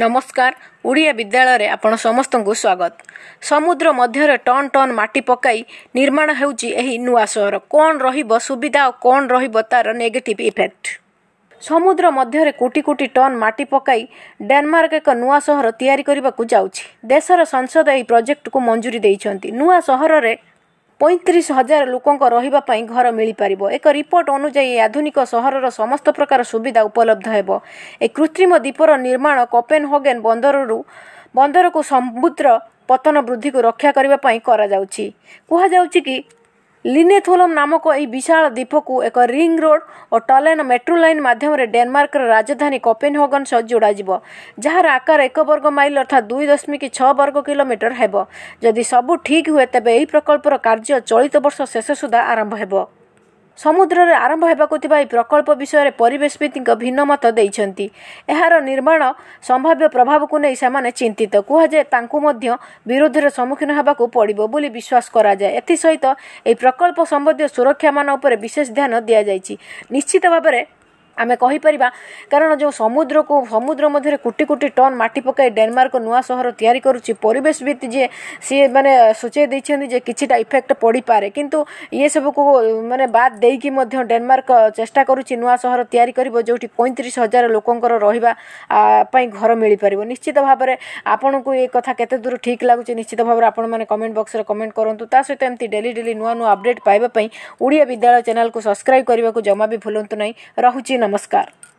ନମସ୍କାର ଓଡ଼ିଆ ବିଦ୍ୟାଳୟରେ ଆପଣ ସମସ୍ତଙ୍କୁ ସ୍ୱାଗତ ସମୁଦ୍ର ମଧ୍ୟରେ ଟନ୍ ଟନ୍ ମାଟି ପକାଇ ନିର୍ମାଣ ହେଉଛି ଏହି ନୂଆ ସହର କ'ଣ ରହିବ ସୁବିଧା ଓ କ'ଣ ରହିବ ତା'ର ନେଗେଟିଭ୍ ଇଫେକ୍ଟ ସମୁଦ୍ର ମଧ୍ୟରେ କୋଟି କୋଟି ଟନ୍ ମାଟି ପକାଇ ଡେନମାର୍କ ଏକ ନୂଆ ସହର ତିଆରି କରିବାକୁ ଯାଉଛି ଦେଶର ସଂସଦ ଏହି ପ୍ରୋଜେକ୍ଟକୁ ମଞ୍ଜୁରୀ ଦେଇଛନ୍ତି ନୂଆ ସହରରେ ପଇଁତିରିଶ ହଜାର ଲୋକଙ୍କ ରହିବା ପାଇଁ ଘର ମିଳିପାରିବ ଏକ ରିପୋର୍ଟ ଅନୁଯାୟୀ ଆଧୁନିକ ସହରର ସମସ୍ତ ପ୍ରକାର ସୁବିଧା ଉପଲବ୍ଧ ହେବ ଏ କୃତ୍ରିମ ଦ୍ୱୀପର ନିର୍ମାଣ କପେନ୍ ହୋଗେନ୍ ବନ୍ଦରରୁ ବନ୍ଦରକୁ ସମୁଦ୍ର ପତନ ବୃଦ୍ଧିକୁ ରକ୍ଷା କରିବା ପାଇଁ କରାଯାଉଛି କୁହାଯାଉଛି କି ଲିନେଥୋଲମ୍ ନାମକ ଏହି ବିଶାଳ ଦ୍ୱୀପକୁ ଏକ ରିଙ୍ଗ ରୋଡ଼ ଓ ଟଲେନ୍ ମେଟ୍ରୋ ଲାଇନ୍ ମାଧ୍ୟମରେ ଡେନମାର୍କର ରାଜଧାନୀ କୋପେନହଗନ୍ ସହ ଯୋଡ଼ାଯିବ ଯାହାର ଆକାର ଏକ ବର୍ଗ ମାଇଲ୍ ଅର୍ଥାତ୍ ଦୁଇ ଦଶମିକ ଛଅ ବର୍ଗ କିଲୋମିଟର ହେବ ଯଦି ସବୁ ଠିକ୍ ହୁଏ ତେବେ ଏହି ପ୍ରକଳ୍ପର କାର୍ଯ୍ୟ ଚଳିତ ବର୍ଷ ଶେଷ ସୁଦ୍ଧା ଆରମ୍ଭ ହେବ ସମୁଦ୍ରରେ ଆରମ୍ଭ ହେବାକୁ ଥିବା ଏହି ପ୍ରକଳ୍ପ ବିଷୟରେ ପରିବେଶବିତ୍ଙ୍କ ଭିନ୍ନମତ ଦେଇଛନ୍ତି ଏହାର ନିର୍ମାଣ ସମ୍ଭାବ୍ୟ ପ୍ରଭାବକୁ ନେଇ ସେମାନେ ଚିନ୍ତିତ କୁହାଯାଏ ତାଙ୍କୁ ମଧ୍ୟ ବିରୋଧରେ ସମ୍ମୁଖୀନ ହେବାକୁ ପଡ଼ିବ ବୋଲି ବିଶ୍ୱାସ କରାଯାଏ ଏଥିସହିତ ଏହି ପ୍ରକଳ୍ପ ସମ୍ବନ୍ଧୀୟ ସୁରକ୍ଷାମାନ ଉପରେ ବିଶେଷ ଧ୍ୟାନ ଦିଆଯାଇଛି ନିଶ୍ଚିତ ଭାବରେ ଆମେ କହିପାରିବା କାରଣ ଯେଉଁ ସମୁଦ୍ରକୁ ସମୁଦ୍ର ମଧ୍ୟରେ କୋଟି କୋଟି ଟନ୍ ମାଟି ପକାଇ ଡେନମାର୍କ ନୂଆ ସହର ତିଆରି କରୁଛି ପରିବେଶ ଭିତ୍ତି ଯିଏ ସିଏ ମାନେ ସୂଚାଇ ଦେଇଛନ୍ତି ଯେ କିଛିଟା ଇଫେକ୍ଟ ପଡ଼ିପାରେ କିନ୍ତୁ ଇଏ ସବୁକୁ ମାନେ ବାଦ ଦେଇକି ମଧ୍ୟ ଡେନମାର୍କ ଚେଷ୍ଟା କରୁଛି ନୂଆ ସହର ତିଆରି କରିବ ଯେଉଁଠି ପଇଁତିରିଶ ହଜାର ଲୋକଙ୍କର ରହିବା ପାଇଁ ଘର ମିଳିପାରିବ ନିଶ୍ଚିତ ଭାବରେ ଆପଣଙ୍କୁ ଏ କଥା କେତେ ଦୂର ଠିକ୍ ଲାଗୁଛି ନିଶ୍ଚିତ ଭାବରେ ଆପଣମାନେ କମେଣ୍ଟ ବକ୍ସରେ କମେଣ୍ଟ କରନ୍ତୁ ତା ସହିତ ଏମିତି ଡେଲି ଡେଲି ନୂଆ ନୂଆ ଅପଡେଟ୍ ପାଇବା ପାଇଁ ଓଡ଼ିଆ ବିଦ୍ୟାଳୟ ଚ୍ୟାନେଲକୁ ସବସ୍କ୍ରାଇବ୍ କରିବାକୁ ଜମା ବି ଭୁଲନ୍ତୁ ନାହିଁ ରହୁଛି ନମସ୍କାର नमस्कार